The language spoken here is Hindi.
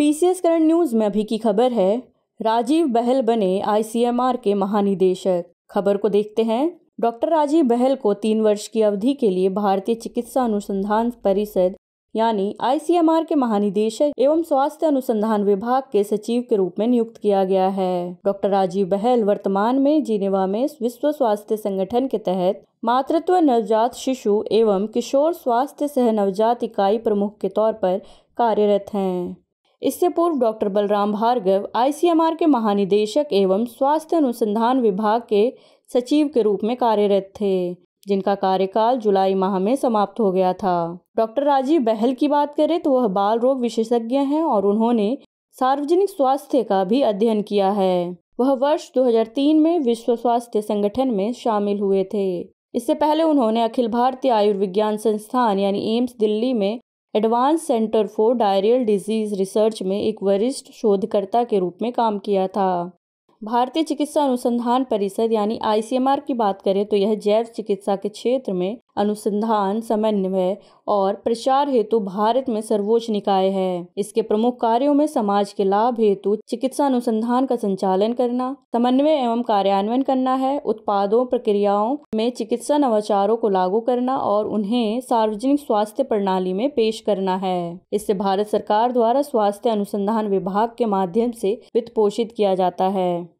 पीसीएस करंट न्यूज में अभी की खबर है राजीव बहल बने आईसीएमआर के महानिदेशक खबर को देखते हैं डॉक्टर राजीव बहल को तीन वर्ष की अवधि के लिए भारतीय चिकित्सा अनुसंधान परिषद यानी आईसीएमआर के महानिदेशक एवं स्वास्थ्य अनुसंधान विभाग के सचिव के रूप में नियुक्त किया गया है डॉक्टर राजीव बहल वर्तमान में जिनेवा में विश्व स्वास्थ्य संगठन के तहत मातृत्व नवजात शिशु एवं किशोर स्वास्थ्य सह नवजात इकाई प्रमुख के तौर पर कार्यरत हैं इससे पूर्व डॉक्टर बलराम भार्गव आईसीएमआर के महानिदेशक एवं स्वास्थ्य अनुसंधान विभाग के सचिव के रूप में कार्यरत थे जिनका कार्यकाल जुलाई माह में समाप्त हो गया था डॉक्टर राजीव बहल की बात करें तो वह बाल रोग विशेषज्ञ हैं और उन्होंने सार्वजनिक स्वास्थ्य का भी अध्ययन किया है वह वर्ष 2003 में विश्व स्वास्थ्य संगठन में शामिल हुए थे इससे पहले उन्होंने अखिल भारतीय आयुर्विज्ञान संस्थान यानी एम्स दिल्ली में advance centre for diarrhoeal disease research में एक वरिष्ठ शोधकर्ता के रूप में काम किया था भारतीय चिकित्सा अनुसंधान परिषद यानी आईसीएमआर की बात करें तो यह जैव चिकित्सा के क्षेत्र में अनुसंधान समन्वय और प्रचार हेतु भारत में सर्वोच्च निकाय है इसके प्रमुख कार्यों में समाज के लाभ हेतु चिकित्सा अनुसंधान का संचालन करना समन्वय एवं कार्यान्वयन करना है उत्पादों प्रक्रियाओं में चिकित्सा नवाचारों को लागू करना और उन्हें सार्वजनिक स्वास्थ्य प्रणाली में पेश करना है इससे भारत सरकार द्वारा स्वास्थ्य अनुसंधान विभाग के माध्यम से वित्त पोषित किया जाता है